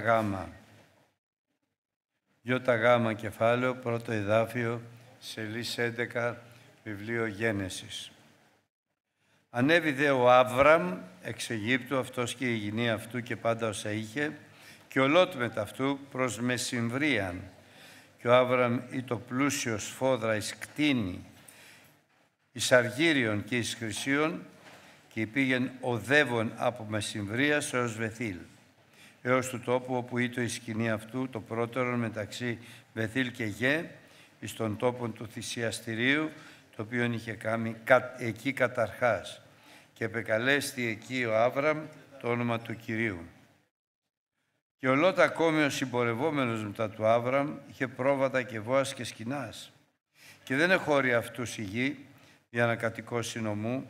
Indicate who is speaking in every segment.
Speaker 1: γάμα. Ιώτα γάμα κεφάλαιο, πρώτο εδάφιο, σελίδα 11, βιβλίο Γένεσης. Ανέβη δε ο Άβραμ εξ Αιγύπτου, αυτός και η γυνή αυτού και πάντα όσα είχε, και ο Λότ μετά αυτού προς Μεσημβρίαν. Και ο Άβραμ το πλούσιος σφόδρα εις κτίνη, εις αργύριον και εις χρυσίον, και υπήγαινε οδεύον από Μεσημβρίας έως Βεθήλ έως του τόπου όπου ήτο η σκηνή αυτού, το πρώτερον μεταξύ Βεθήλ και Γέ, εις τον τόπο του θυσιαστηρίου, το οποίο είχε κάνει εκεί καταρχάς. Και επεκαλέστη εκεί ο Άβραμ το όνομα του Κυρίου. Και ο Λότα ακόμη ο συμπορευόμενος μετά του Άβραμ είχε πρόβατα και βόας και σκηνάς. Και δεν εχώρει αυτούς η γη για να κατοικώσει νομού,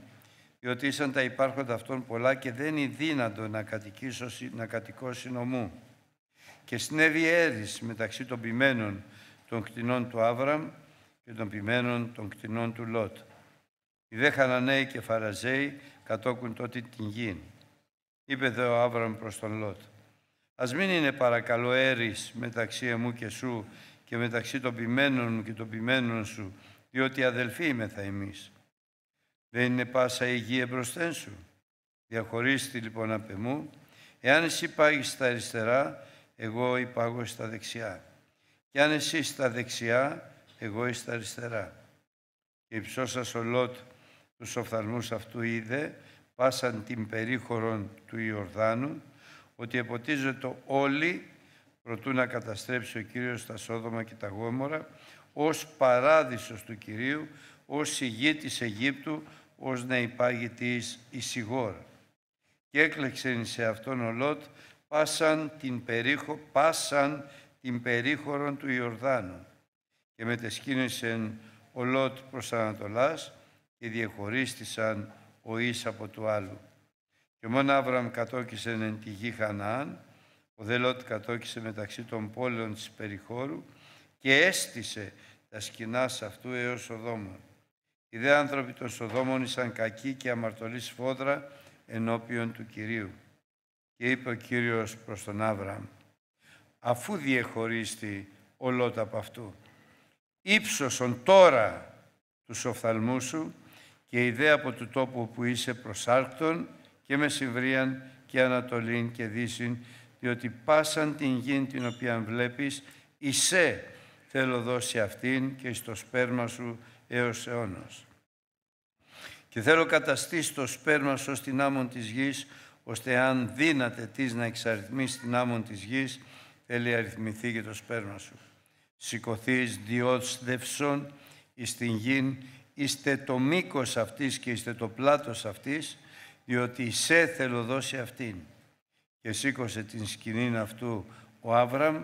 Speaker 1: διότι ήσαν τα υπάρχοντα αυτών πολλά και δεν είναι δύνατο να, κατοικήσω, να κατοικώ συνομού. Και συνέβη έρης μεταξύ των ποιμένων των κτηνών του Άβραμ και των ποιμένων των κτηνών του Λότ. Οι δε Χαναναίοι και Φαραζέοι κατόκουν τότε την γη. Είπε δε ο Άβραμ προς τον Λότ. Ας μην είναι παρακαλώ έρης μεταξύ εμού και σου και μεταξύ των ποιμένων μου και των ποιμένων σου, διότι αδελφοί είμαι θα εμείς. Δεν είναι πάσα η γη εμπροσθέν σου. Διαχωρίστη λοιπόν απ' εμού. Εάν εσύ πάγεις στα αριστερά, εγώ υπάγω στα δεξιά. Και αν εσύ στα δεξιά, εγώ εις τα αριστερά. Και υψώσας ο Λότ τους οφθαλμούς αυτού είδε, πάσαν την περίχωρον του Ιορδάνου, ότι εποτίζεται όλοι προτού να καταστρέψει ο Κύριος τα Σόδομα και τα Γόμορα, ως παράδεισος του Κυρίου, ως η γη της Αιγύπτου, ως να η εισηγόρ. Και έκλεξεν σε αυτόν ο Λότ πάσαν την, περίχο, πάσαν την περίχωρον του Ιορδάνου και μετεσκήνησεν ο Λότ προς Ανατολάς και διεχωρίστησαν ο Ις από του άλλου. Και μόνο Άβραμ κατόκισεν εν τη γη Χαναάν, ο δε Λότ κατόκισε μεταξύ των πόλεων της περιχώρου και έστησε τα σκηνά σε αυτού έως ο δόμος. Οι δε άνθρωποι των Σοδόμων ήσαν κακοί και αμαρτωλείς φόδρα ενώπιον του Κυρίου. Και είπε ο Κύριος προς τον Άβραμ, αφού διεχωρίστη Ολότα από αυτού, ύψωσον τώρα τους οφθαλμούς σου και η δε από του τόπου που είσαι προσάρκτον και μεσηβρίαν και ανατολήν και δύσην διότι πάσαν την γη την οποία βλέπεις, εισέ θέλω δώσει αυτήν και στο σπέρμα σου έως αιώνος. Και θέλω καταστήσει το σπέρμα σου στην άμμον της γης, ώστε αν δύναται της να εξαριθμίσει την άμμον της γης, θέλει αριθμηθεί και το σπέρμα σου. Σηκωθείς διότς δευσόν εις την γην, είστε το μήκος αυτής και είστε το πλάτος αυτής, διότι σε θέλω δώσει αυτήν. Και σήκωσε την σκηνή αυτού ο Άβραμ,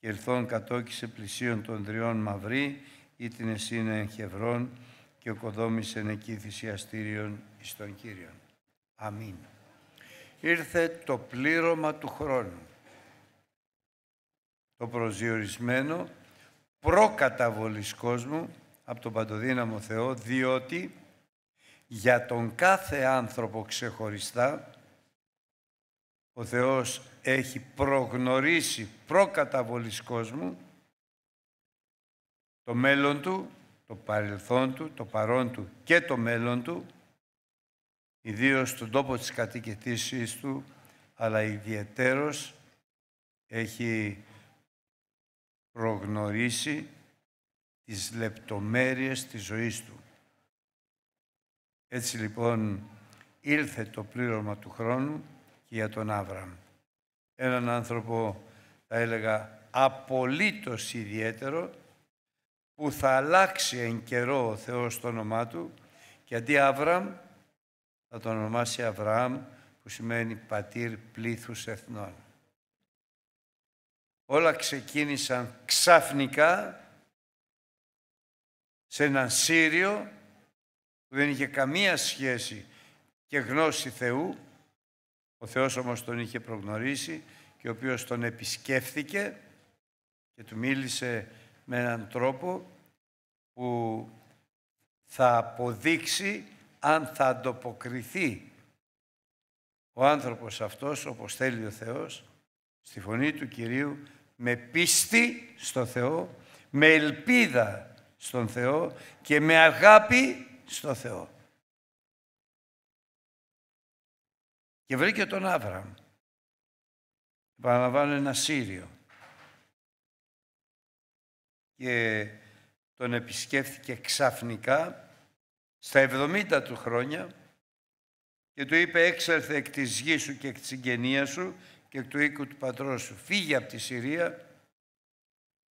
Speaker 1: και ελθόν κατόκισε πλησίον των τριών μαυρή, ή την Εσύνα εν και οκοδόμησεν εκεί θυσιαστήριον εις τον Κύριον. Αμήν. Ήρθε το πλήρωμα του χρόνου. Το προσδιορισμένο προκαταβολής κόσμου από τον παντοδύναμο Θεό, διότι για τον κάθε άνθρωπο ξεχωριστά ο Θεός έχει προγνωρίσει προκαταβολής κόσμου το μέλλον του, το παρελθόν του, το παρόν του και το μέλλον του, ιδίως στον τόπο της κατοικητήσης του, αλλά ιδιαιτέρως έχει προγνωρίσει τις λεπτομέρειες της ζωής του. Έτσι λοιπόν ήλθε το πλήρωμα του χρόνου και για τον Άβραμ. Έναν άνθρωπο, θα έλεγα, απολύτως ιδιαίτερο, που θα αλλάξει εν καιρό ο Θεός το όνομά του και αντί Αβραμ θα το ονομάσει Αβραάμ που σημαίνει πατήρ πλήθους εθνών. Όλα ξεκίνησαν ξαφνικά σε έναν Σύριο που δεν είχε καμία σχέση και γνώση Θεού. Ο Θεός όμως τον είχε προγνωρίσει και ο οποίος τον επισκέφθηκε και του μίλησε με έναν τρόπο που θα αποδείξει αν θα ανταποκριθεί ο άνθρωπος αυτός όπως θέλει ο Θεός στη φωνή του Κυρίου με πίστη στο Θεό, με ελπίδα στον Θεό και με αγάπη στο Θεό. Και βρήκε τον Άβραμ. Επαναλαμβάνω ένα Σύριο και τον επισκέφθηκε ξαφνικά στα 70 του χρόνια και του είπε έξερθε εκ της γης σου και εκ της συγγενείας σου και εκ του οίκου του πατρός σου. Φύγε από τη Συρία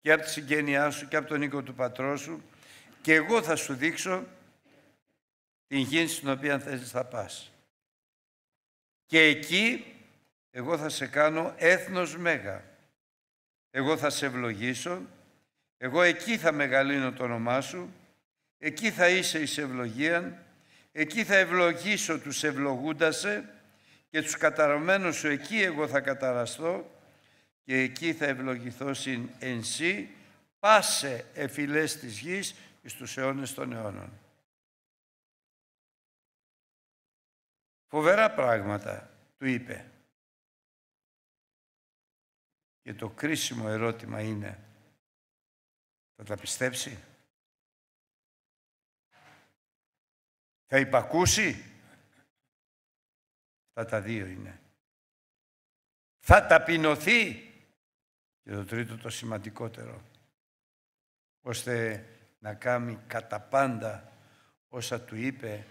Speaker 1: και από τη συγγένειά σου και από τον οίκο του πατρός σου και εγώ θα σου δείξω την γη στην οποία θες θα πας. Και εκεί εγώ θα σε κάνω έθνος μέγα. Εγώ θα σε ευλογήσω εγώ εκεί θα μεγαλύνω το όνομά σου, εκεί θα είσαι εις ευλογίαν, εκεί θα ευλογήσω τους σε και τους καταρωμένους. σου εκεί εγώ θα καταραστώ και εκεί θα ευλογηθώ συν εν σύ, πάσε εφυλές της γης εις τους αιώνες των αιώνων. Φοβερά πράγματα του είπε. Και το κρίσιμο ερώτημα είναι θα τα πιστέψει. Θα υπακούσει. Αυτά τα δύο είναι. Θα ταπεινωθεί. Και το τρίτο το σημαντικότερο. Ώστε να κάνει κατά πάντα όσα του είπε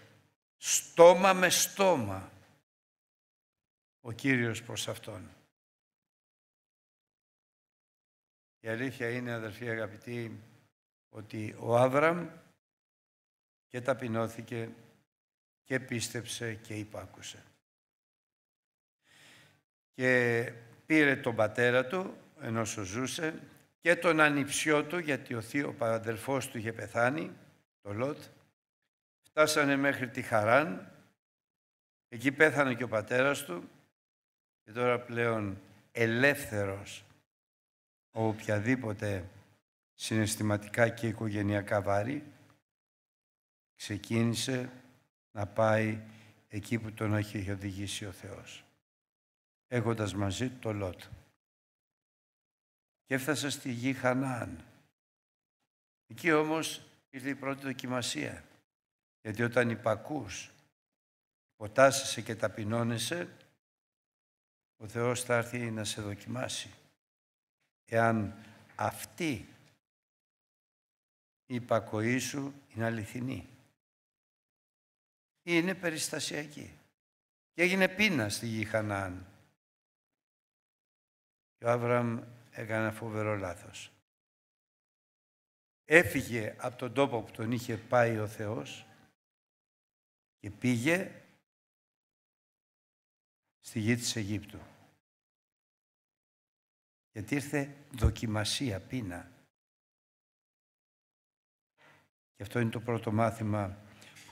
Speaker 1: στόμα με στόμα ο Κύριος προς Αυτόν. Η αλήθεια είναι, αδερφοί αγαπητοί, ότι ο Άβραμ και ταπεινώθηκε και πίστεψε και υπάκουσε. Και πήρε τον πατέρα του, ενώ ζούσε, και τον ανιψιό του, γιατί ο, θείο, ο παραδελφός του είχε πεθάνει, το Λότ. Φτάσανε μέχρι τη Χαράν, εκεί πέθανε και ο πατέρας του και τώρα πλέον ελεύθερος οποιαδήποτε συναισθηματικά και οικογενειακά βάρη, ξεκίνησε να πάει εκεί που τον έχει οδηγήσει ο Θεός, έχοντας μαζί το Λότ. Και έφτασε στη γη Χανάν. Εκεί όμως ήρθε η πρώτη δοκιμασία, γιατί όταν υπακούς, ποτάσσεσαι και ταπεινώνεσαι, ο Θεός θα έρθει να σε δοκιμάσει εάν αυτή η υπακοή σου είναι αληθινή. Είναι περιστασιακή. Και έγινε πείνα στη γη Χανάν. Και ο Άβραμ έκανε φοβερό λάθος. Έφυγε από τον τόπο που τον είχε πάει ο Θεός και πήγε στη γη της Αιγύπτου. Γιατί ήρθε δοκιμασία, πείνα. Και αυτό είναι το πρώτο μάθημα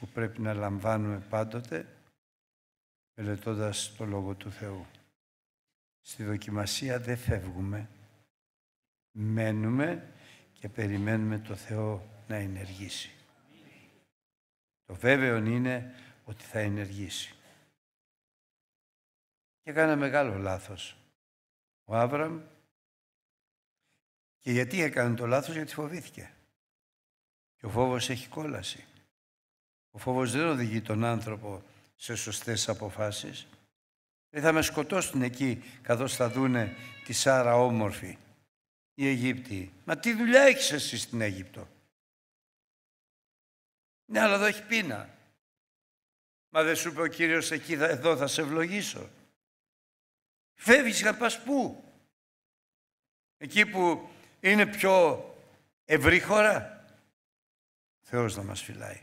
Speaker 1: που πρέπει να λαμβάνουμε πάντοτε, μελετώντας το Λόγο του Θεού. Στη δοκιμασία δεν φεύγουμε. Μένουμε και περιμένουμε το Θεό να ενεργήσει. Το βέβαιο είναι ότι θα ενεργήσει. Και έκανα μεγάλο λάθος. Ο Άβραμ και γιατί έκανε το λάθος, γιατί φοβήθηκε. Και ο φόβος έχει κόλαση. Ο φόβος δεν οδηγεί τον άνθρωπο σε σωστές αποφάσεις. Δεν θα με σκοτώσουν εκεί, καθώς θα δούνε τη Σάρα όμορφη, η Αιγύπτιοι. Μα τι δουλειά έχεις εσύ στην Αίγυπτο. Ναι, αλλά εδώ έχει πείνα. Μα δεν σου είπε ο Κύριος εκεί, εδώ θα σε ευλογήσω. Φεύγεις να πας πού. Εκεί που είναι πιο ευρύ χώρα. Θεός να μας φυλάει.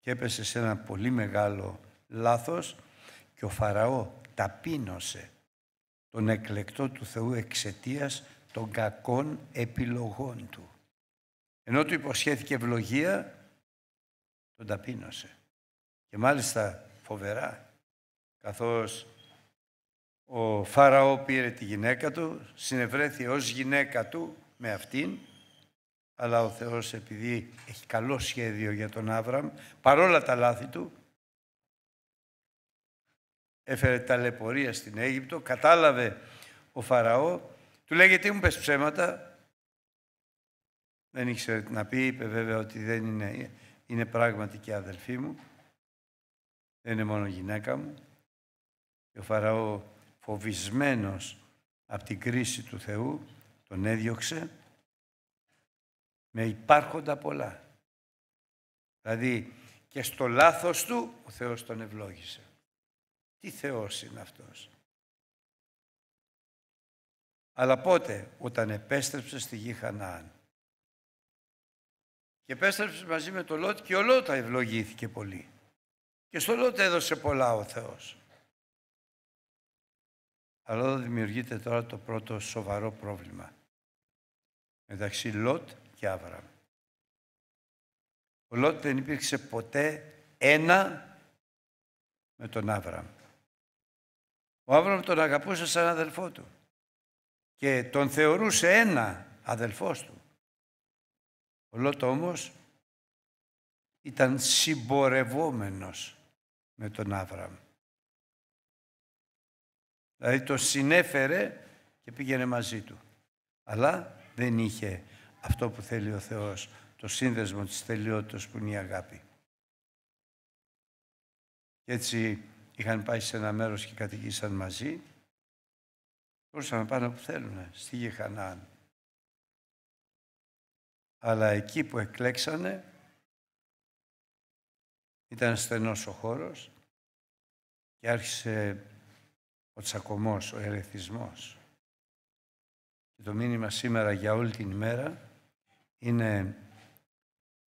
Speaker 1: Και έπεσε σε ένα πολύ μεγάλο λάθος και ο Φαραώ ταπείνωσε τον εκλεκτό του Θεού εξαιτίας των κακών επιλογών του. Ενώ του υποσχέθηκε ευλογία, τον ταπείνωσε. Και μάλιστα φοβερά, καθώς ο Φάραώ πήρε τη γυναίκα του, συνευρέθη ως γυναίκα του με αυτήν, αλλά ο Θεός επειδή έχει καλό σχέδιο για τον Άβραμ, παρόλα τα λάθη του, έφερε ταλαιπωρία στην Αίγυπτο, κατάλαβε ο Φαραώ, του λέει τι μου πες ψέματα, δεν ήξερε να πει, είπε βέβαια ότι δεν είναι, είναι πράγματι και αδελφή μου, δεν είναι μόνο γυναίκα μου. Και ο Φαραώ φοβισμένος από την κρίση του Θεού, τον έδιωξε με υπάρχοντα πολλά. Δηλαδή και στο λάθος του ο Θεός τον ευλόγησε. Τι Θεός είναι αυτός. Αλλά πότε, όταν επέστρεψε στη γη Χαναάν. Και επέστρεψε μαζί με τον Λότ και ο Λότ ευλογήθηκε πολύ. Και στο Λότ έδωσε πολλά ο Θεός. Αλλά εδώ δημιουργείται τώρα το πρώτο σοβαρό πρόβλημα μεταξύ Λότ και Άβραμ. Ο Λότ δεν υπήρξε ποτέ ένα με τον Άβραμ. Ο Άβραμ τον αγαπούσε σαν αδελφό του και τον θεωρούσε ένα αδελφός του. Ο Λότ όμως ήταν συμπορευόμενος με τον Άβραμ. Δηλαδή το συνέφερε και πήγαινε μαζί του. Αλλά δεν είχε αυτό που θέλει ο Θεός, το σύνδεσμο της τελειότητας που είναι η αγάπη. Και έτσι είχαν πάει σε ένα μέρος και κατοικήσαν μαζί. Μπορούσαν να πάνε όπου θέλουν, στη γη Αλλά εκεί που εκλέξανε, ήταν στενός ο χώρος και άρχισε ο τσακωμός, ο ερεθισμός. Και το μήνυμα σήμερα για όλη την ημέρα είναι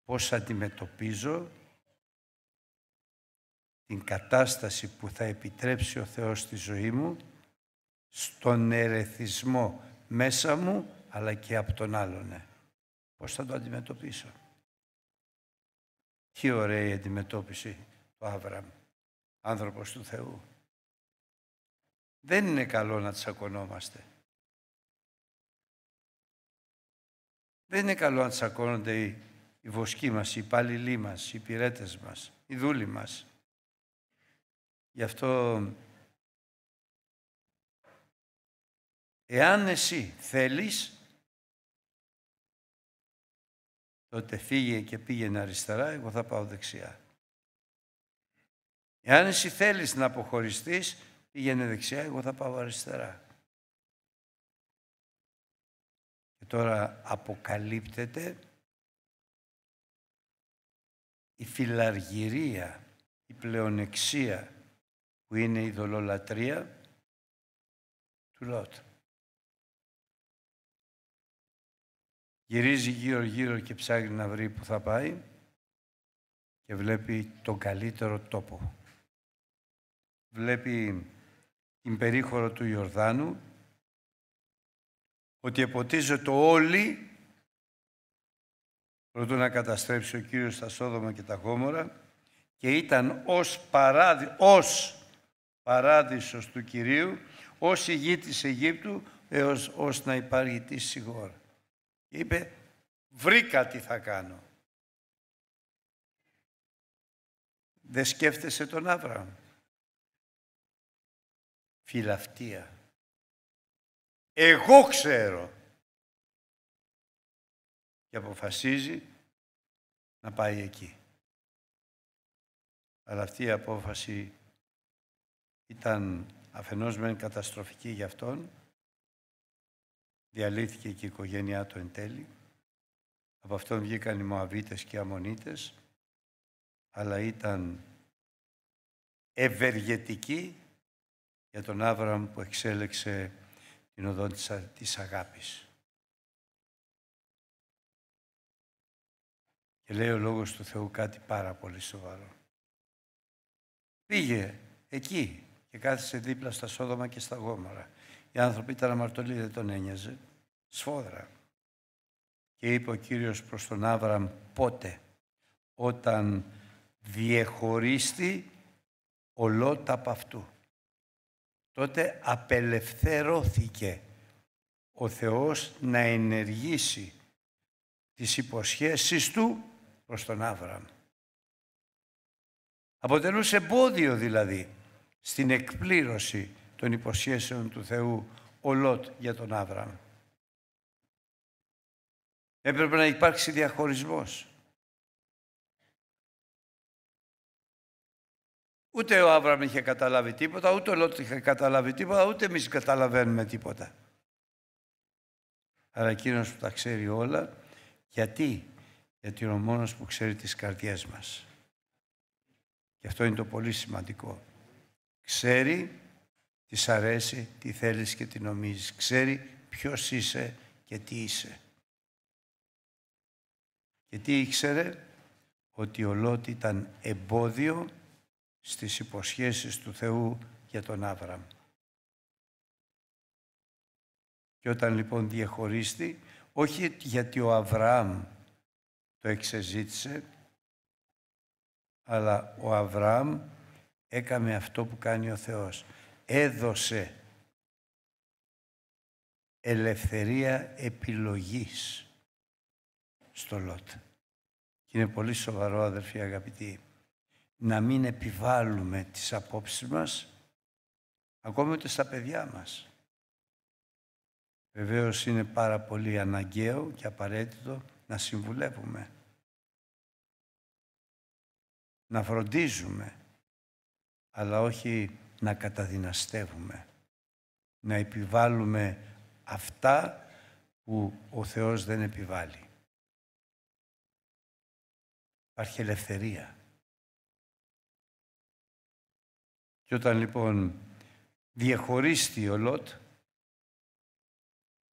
Speaker 1: πώς αντιμετωπίζω την κατάσταση που θα επιτρέψει ο Θεός στη ζωή μου στον ερεθισμό μέσα μου αλλά και από τον άλλον. Ναι. Πώς θα το αντιμετωπίσω. Τι ωραία η αντιμετώπιση του Άβραμ, άνθρωπος του Θεού. Δεν είναι καλό να τσακωνόμαστε. Δεν είναι καλό να τσακώνονται οι, οι βοσκοί μας, οι υπάλληλοι μας, οι υπηρέτες μας, οι δούλοι μας. Γι' αυτό, εάν εσύ θέλεις, τότε φύγε και πήγαινε αριστερά, εγώ θα πάω δεξιά. Εάν εσύ θέλεις να αποχωριστείς, Πήγαινε δεξιά, εγώ θα πάω αριστερά. Και τώρα αποκαλύπτεται η φιλαργυρία, η πλεονεξία που είναι η δολολατρία του Λότ. Γυρίζει γύρω γύρω και ψάχνει να βρει που θα πάει και βλέπει τον καλύτερο τόπο. Βλέπει την περίχωρο του Ιορδάνου, ότι εποτίζεται όλοι προτού να καταστρέψει ο Κύριος τα Σόδομα και τα Γόμορα και ήταν ως, παράδει, ως παράδεισος του Κυρίου, ως η γη της Αιγύπτου, έως ως να υπάρχει τη σιγόρα. Είπε, βρήκα τι θα κάνω. Δεν σκέφτεσαι τον Άβρααμ φιλαυτία. Εγώ ξέρω. Και αποφασίζει να πάει εκεί. Αλλά αυτή η απόφαση ήταν αφενός μεν καταστροφική για αυτόν, διαλύθηκε και η οικογένειά του εν τέλει, από αυτόν βγήκαν οι Μωαβίτες και οι Αμονίτες, αλλά ήταν ευεργετική για τον Άβραμ που εξέλεξε την οδό της αγάπης. Και λέει ο Λόγος του Θεού κάτι πάρα πολύ σοβαρό. Πήγε εκεί και κάθισε δίπλα στα Σόδωμα και στα Γόμαρα. Οι άνθρωποι ήταν αμαρτωλοί, δεν τον ένοιαζε. Σφόδρα. Και είπε ο Κύριος προς τον Άβραμ πότε, όταν διεχωρίστη ολότα απ' αυτού τότε απελευθερώθηκε ο Θεός να ενεργήσει τις υποσχέσεις Του προς τον Άβραμ. Αποτελούσε εμπόδιο δηλαδή στην εκπλήρωση των υποσχέσεων του Θεού ο Λότ για τον Άβραμ. Έπρεπε να υπάρξει διαχωρισμός. Ούτε ο Άβραμ είχε καταλάβει τίποτα, ούτε ο Λότ είχε καταλάβει τίποτα, ούτε εμείς καταλαβαίνουμε τίποτα. Αλλά εκείνος που τα ξέρει όλα, γιατί, γιατί είναι ο μόνος που ξέρει τις καρδιές μας. Και αυτό είναι το πολύ σημαντικό. Ξέρει τι αρέσει, τι θέλεις και τι νομίζεις. Ξέρει ποιος είσαι και τι είσαι. Και τι ήξερε ότι ο Λότ ήταν εμπόδιο στις υποσχέσεις του Θεού για τον Άβραμ. Και όταν λοιπόν διαχωρίστη, όχι γιατί ο Αβραάμ το εξεζήτησε, αλλά ο Αβραάμ έκαμε αυτό που κάνει ο Θεός. Έδωσε ελευθερία επιλογής στο Λότ. είναι πολύ σοβαρό αδερφοί αγαπητοί να μην επιβάλλουμε τις απόψεις μας ακόμη και στα παιδιά μας. Βεβαίως είναι πάρα πολύ αναγκαίο και απαραίτητο να συμβουλεύουμε, να φροντίζουμε, αλλά όχι να καταδυναστεύουμε, να επιβάλλουμε αυτά που ο Θεός δεν επιβάλλει. Υπάρχει ελευθερία. Και όταν λοιπόν διαχωρίστηκε ο Λότ,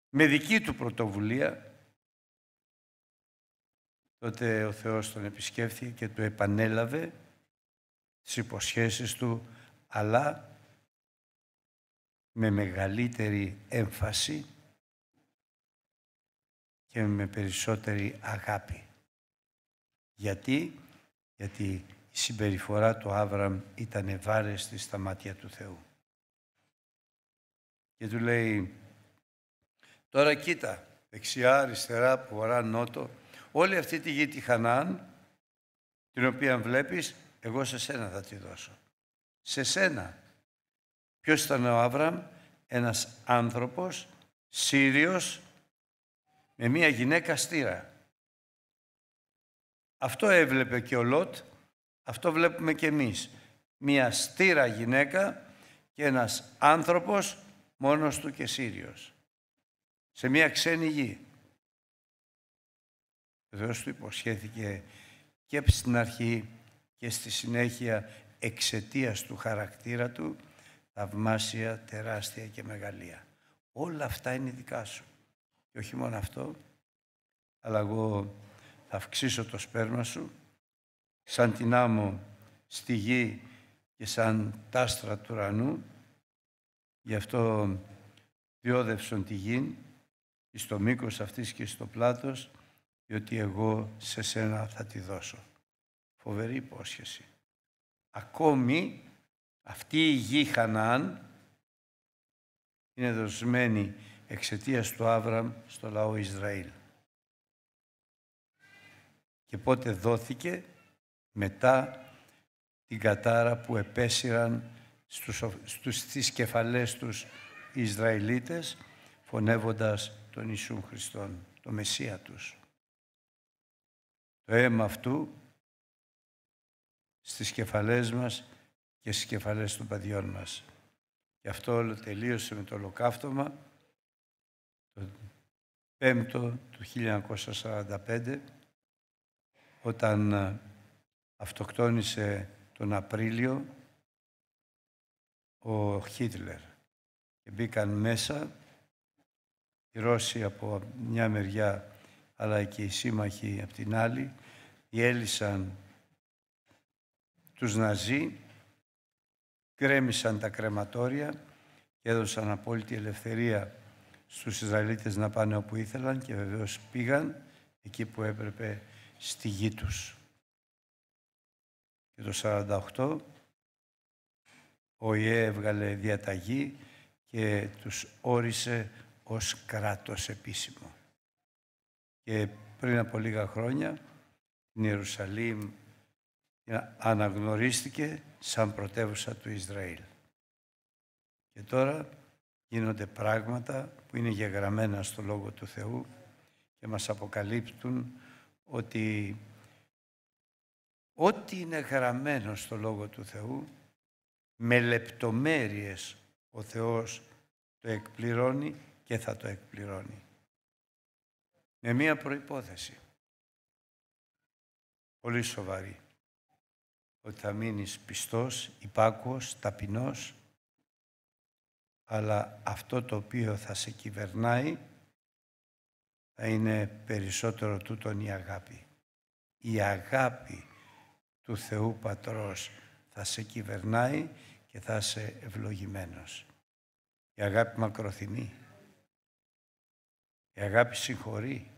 Speaker 1: με δική του πρωτοβουλία, τότε ο Θεός τον επισκέφθηκε και του επανέλαβε τις υποσχέσεις του, αλλά με μεγαλύτερη έμφαση και με περισσότερη αγάπη. Γιατί, γιατί η συμπεριφορά του Άβραμ ήταν ευάρεστη στα μάτια του Θεού. Και του λέει, τώρα κοίτα, δεξιά, αριστερά, βορρά, νότο, όλη αυτή τη γη τη Χανάν, την οποία βλέπεις, εγώ σε σένα θα τη δώσω. Σε σένα. Ποιος ήταν ο Άβραμ, ένας άνθρωπος, Σύριος, με μία γυναίκα στήρα. Αυτό έβλεπε και ο Λότ αυτό βλέπουμε και εμείς. Μια στήρα γυναίκα και ένας άνθρωπος μόνος του και σύριος. Σε μια ξένη γη. Βεβαίως του υποσχέθηκε και στην αρχή και στη συνέχεια εξαιτίας του χαρακτήρα του θαυμάσια, τεράστια και μεγαλεία. Όλα αυτά είναι δικά σου. Και όχι μόνο αυτό, αλλά εγώ θα αυξήσω το σπέρμα σου σαν την άμμο στη γη και σαν τάστρα του ουρανού. Γι' αυτό διόδευσον τη γη, το μήκος αυτής και στο πλάτος, διότι εγώ σε σένα θα τη δώσω. Φοβερή υπόσχεση. Ακόμη αυτή η γη Χανάν είναι δοσμένη εξαιτίας του Άβραμ στο λαό Ισραήλ. Και πότε δόθηκε μετά την κατάρα που επέσυραν στους, στους, στις κεφαλές τους οι Ισραηλίτες φωνεύοντας τον Ιησού Χριστόν, τον Μεσσία τους. Το αίμα αυτού στις κεφαλές μας και στις κεφαλές των παιδιών μας. Γι' αυτό όλο τελείωσε με το ολοκαύτωμα το 5ο του 1945 όταν ε, αυτοκτόνησε τον Απρίλιο ο Χίτλερ και μπήκαν μέσα οι Ρώσοι από μια μεριά αλλά και οι σύμμαχοι από την άλλη διέλυσαν τους Ναζί, κρέμισαν τα κρεματόρια και έδωσαν απόλυτη ελευθερία στους Ισραηλίτες να πάνε όπου ήθελαν και βεβαίως πήγαν εκεί που έπρεπε στη γη τους και το 48 ο ΙΕ έβγαλε διαταγή και τους όρισε ως κράτος επίσημο. Και πριν από λίγα χρόνια η Ιερουσαλήμ αναγνωρίστηκε σαν πρωτεύουσα του Ισραήλ. Και τώρα γίνονται πράγματα που είναι γεγραμμένα στο Λόγο του Θεού και μας αποκαλύπτουν ότι ό,τι είναι γραμμένο στο Λόγο του Θεού, με λεπτομέρειες ο Θεός το εκπληρώνει και θα το εκπληρώνει. Με μία προϋπόθεση, πολύ σοβαρή, ότι θα μείνεις πιστός, υπάκουος, ταπεινός, αλλά αυτό το οποίο θα σε κυβερνάει θα είναι περισσότερο τούτον η αγάπη. Η αγάπη του Θεού Πατρός θα σε κυβερνάει και θα σε ευλογημένος. Η αγάπη μακροθυμεί. Η αγάπη συγχωρεί.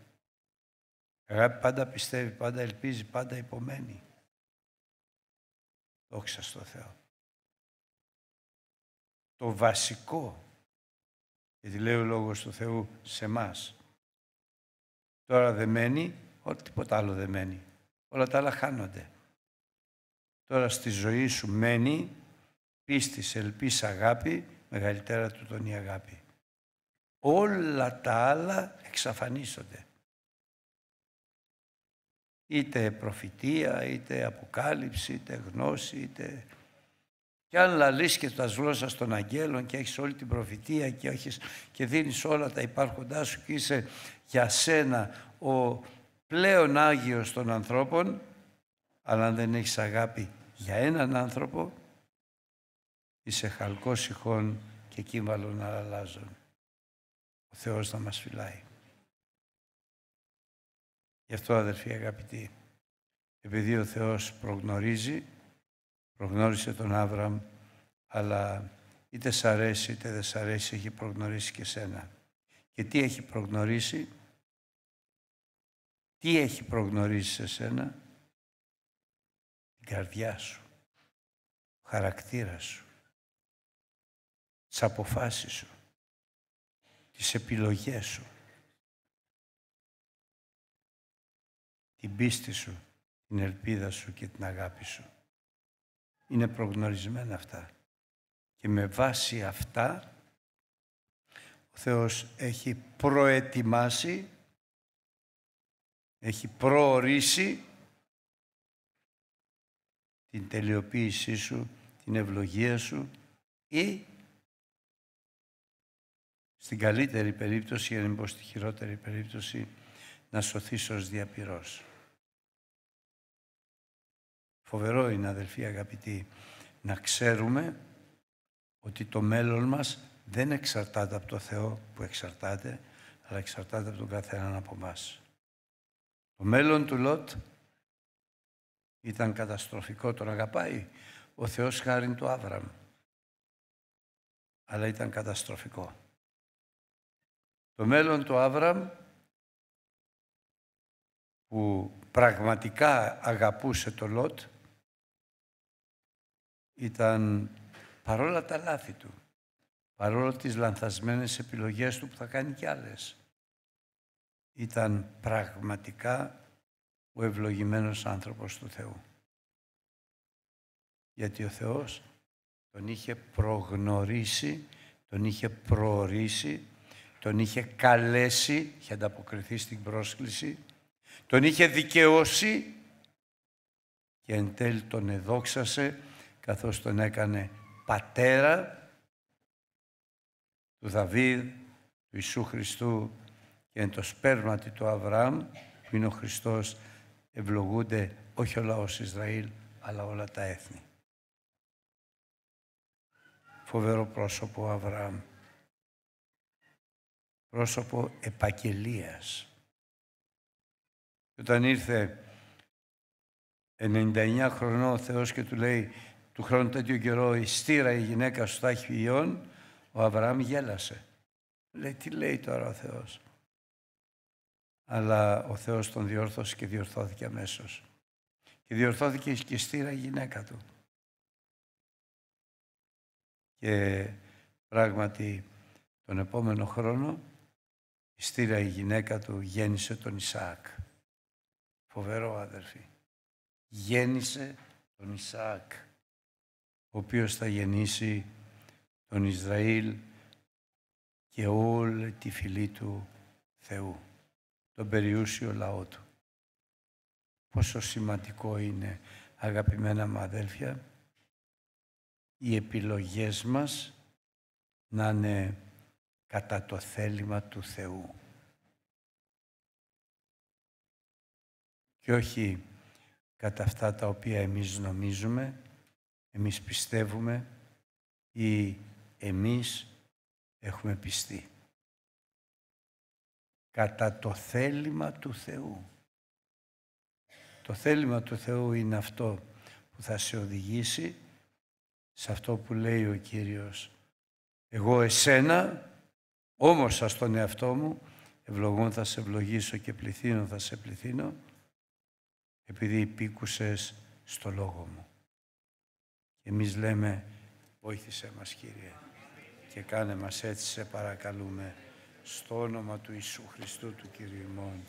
Speaker 1: Η αγάπη πάντα πιστεύει, πάντα ελπίζει, πάντα υπομένει. Δόξα στο Θεό. Το βασικό, γιατί λέει ο Λόγος του Θεού σε μας. Τώρα δεν μένει, τίποτα άλλο δεν Όλα τα άλλα χάνονται τώρα στη ζωή σου μένει πίστης, ελπίς, αγάπη, μεγαλύτερα του τον η αγάπη. Όλα τα άλλα εξαφανίζονται. Είτε προφητεία, είτε αποκάλυψη, είτε γνώση, είτε... Κι αν λαλείς και τα γλώσσα των αγγέλων και έχεις όλη την προφητεία και, έχεις, και δίνεις όλα τα υπάρχοντά σου και είσαι για σένα ο πλέον Άγιος των ανθρώπων, αλλά αν δεν έχεις αγάπη για έναν άνθρωπο είσαι χαλκός ηχών και κύμβαλων αλλάζουν. Ο Θεός να μας φυλάει. Γι' αυτό αδερφοί αγαπητοί, επειδή ο Θεός προγνωρίζει, προγνώρισε τον Άβραμ, αλλά είτε σ' αρέσει είτε δεν σ' αρέσει, έχει προγνωρίσει και σένα. Και τι έχει προγνωρίσει, τι έχει προγνωρίσει σε σένα, καρδιά σου, ο χαρακτήρας σου, τις αποφάσεις σου, τις επιλογές σου, την πίστη σου, την ελπίδα σου και την αγάπη σου. Είναι προγνωρισμένα αυτά. Και με βάση αυτά ο Θεός έχει προετοιμάσει, έχει προορίσει την τελειοποίησή σου, την ευλογία σου ή στην καλύτερη περίπτωση, ή να στη χειρότερη περίπτωση, να σωθείς ως διαπυρός. Φοβερό είναι, αδελφοί αγαπητοί, να ξέρουμε ότι το μέλλον μας δεν εξαρτάται από το Θεό που εξαρτάται, αλλά εξαρτάται από τον καθέναν από εμάς. Το μέλλον του Λότ ήταν καταστροφικό, τον αγαπάει ο Θεός χάριν του Άβραμ. Αλλά ήταν καταστροφικό. Το μέλλον του Άβραμ που πραγματικά αγαπούσε το Λότ ήταν παρόλα τα λάθη του, παρόλα τις λανθασμένες επιλογές του που θα κάνει κι άλλες. Ήταν πραγματικά ο ευλογημένος άνθρωπος του Θεού. Γιατί ο Θεός τον είχε προγνωρίσει, τον είχε προορίσει, τον είχε καλέσει, είχε ανταποκριθεί στην πρόσκληση, τον είχε δικαιώσει και εν τέλει τον εδόξασε καθώς τον έκανε πατέρα του Δαβίδ, του Ιησού Χριστού και εν το σπέρματι του Αβραάμ που είναι ο Χριστός ευλογούνται όχι ο λαός Ισραήλ, αλλά όλα τα έθνη. Φοβερό πρόσωπο Αβραάμ. Πρόσωπο επακελίας. Όταν ήρθε 99 χρονών ο Θεός και του λέει του χρόνου τέτοιο καιρό η στήρα η γυναίκα σου θα έχει ο Αβραάμ γέλασε. Λέει τι λέει τώρα ο Θεός αλλά ο Θεός τον διόρθωσε και διορθώθηκε αμέσως. Και διορθώθηκε και στήρα γυναίκα του. Και πράγματι τον επόμενο χρόνο η στήρα η γυναίκα του γέννησε τον Ισαάκ. Φοβερό αδερφή. Γέννησε τον Ισαάκ, ο οποίος θα γεννήσει τον Ισραήλ και όλη τη φυλή του Θεού τον περιούσιο λαό του. Πόσο σημαντικό είναι, αγαπημένα μου αδέλφια, οι επιλογές μας να είναι κατά το θέλημα του Θεού. Και όχι κατά αυτά τα οποία εμείς νομίζουμε, εμείς πιστεύουμε ή εμείς έχουμε πιστεί κατά το θέλημα του Θεού. Το θέλημα του Θεού είναι αυτό που θα σε οδηγήσει σε αυτό που λέει ο Κύριος. Εγώ εσένα, όμως σας τον εαυτό μου, ευλογών θα σε ευλογήσω και πληθύνω θα σε πληθύνω, επειδή υπήκουσες στο λόγο μου. Και εμείς λέμε, βοήθησέ μας Κύριε και κάνε μας έτσι, σε παρακαλούμε στο όνομα του Ιησού Χριστού του Κύριου ημών.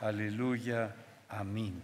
Speaker 1: Αλληλούια. Αμήν.